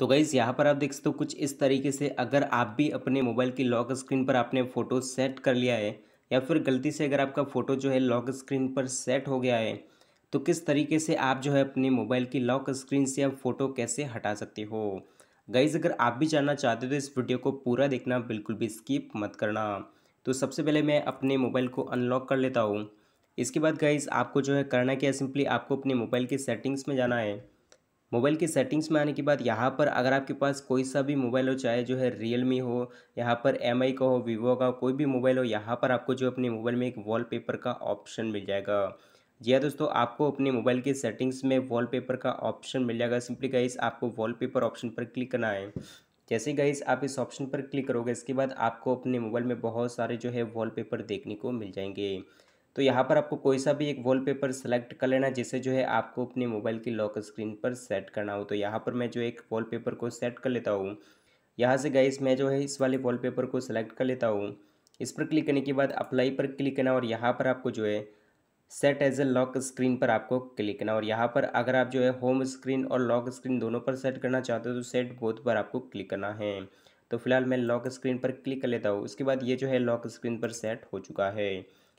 तो गाइज़ यहाँ पर आप देख सकते हो कुछ इस तरीके से अगर आप भी अपने मोबाइल की लॉक स्क्रीन पर आपने फ़ोटो सेट कर लिया है या फिर गलती से अगर आपका फ़ोटो जो है लॉक स्क्रीन पर सेट हो गया है तो किस तरीके से आप जो है अपने मोबाइल की लॉक स्क्रीन से आप फ़ोटो कैसे हटा सकते हो गाइज़ अगर आप भी जानना चाहते हो तो इस वीडियो को पूरा देखना बिल्कुल भी स्किप मत करना तो सबसे पहले मैं अपने मोबाइल को अनलॉक कर लेता हूँ इसके बाद गाइज़ आपको जो है करना क्या सिंपली आपको अपने मोबाइल की सेटिंग्स में जाना है मोबाइल की सेटिंग्स में आने के बाद यहाँ पर अगर आपके पास कोई सा भी मोबाइल हो चाहे जो है रियलमी हो यहाँ पर एम का हो वीवो का कोई भी मोबाइल हो यहाँ पर आपको जो अपने मोबाइल में एक वॉलपेपर का ऑप्शन मिल जाएगा जी हाँ दोस्तों आपको अपने मोबाइल के सेटिंग्स में वॉलपेपर का ऑप्शन मिल जाएगा सिंपली गाइस आपको वॉलपेपर ऑप्शन पर क्लिक करना है जैसे गाइस आप इस ऑप्शन पर क्लिक करोगे इसके बाद आपको अपने मोबाइल में बहुत सारे जो है वॉलपेपर देखने को मिल जाएंगे तो यहाँ पर आपको कोई सा भी एक वॉलपेपर सेलेक्ट कर लेना जिसे जो है आपको अपने मोबाइल की लॉक स्क्रीन पर सेट करना हो तो यहाँ पर मैं जो एक वॉलपेपर को सेट कर लेता हूँ यहाँ से गाइस मैं जो है इस वाले वॉलपेपर को सेलेक्ट कर लेता हूँ इस पर क्लिक करने के बाद अप्लाई पर क्लिक करना और यहाँ पर आपको जो है set as a lock screen पर आपको क्लिक करना और यहाँ पर अगर आप जो है होम स्क्रीन और लॉक स्क्रीन दोनों पर सेट करना चाहते हो तो सेट बोथ पर आपको क्लिक करना है तो फिलहाल मैं लॉक स्क्रीन पर क्लिक कर लेता हूँ उसके बाद ये जो है लॉक स्क्रीन पर सेट हो चुका है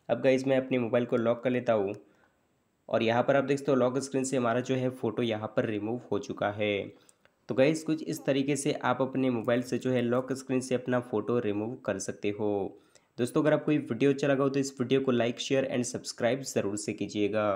अब गाइज़ मैं अपने मोबाइल को लॉक कर लेता हूँ और यहाँ पर आप देखते हो लॉक स्क्रीन से हमारा जो है फ़ोटो यहाँ पर रिमूव हो चुका है तो गाइज़ कुछ इस तरीके से आप अपने मोबाइल से जो है लॉक स्क्रीन से अपना फ़ोटो रिमूव कर सकते हो दोस्तों अगर आपको ये वीडियो अच्छा लगा हो तो इस वीडियो को लाइक शेयर एंड सब्सक्राइब ज़रूर से कीजिएगा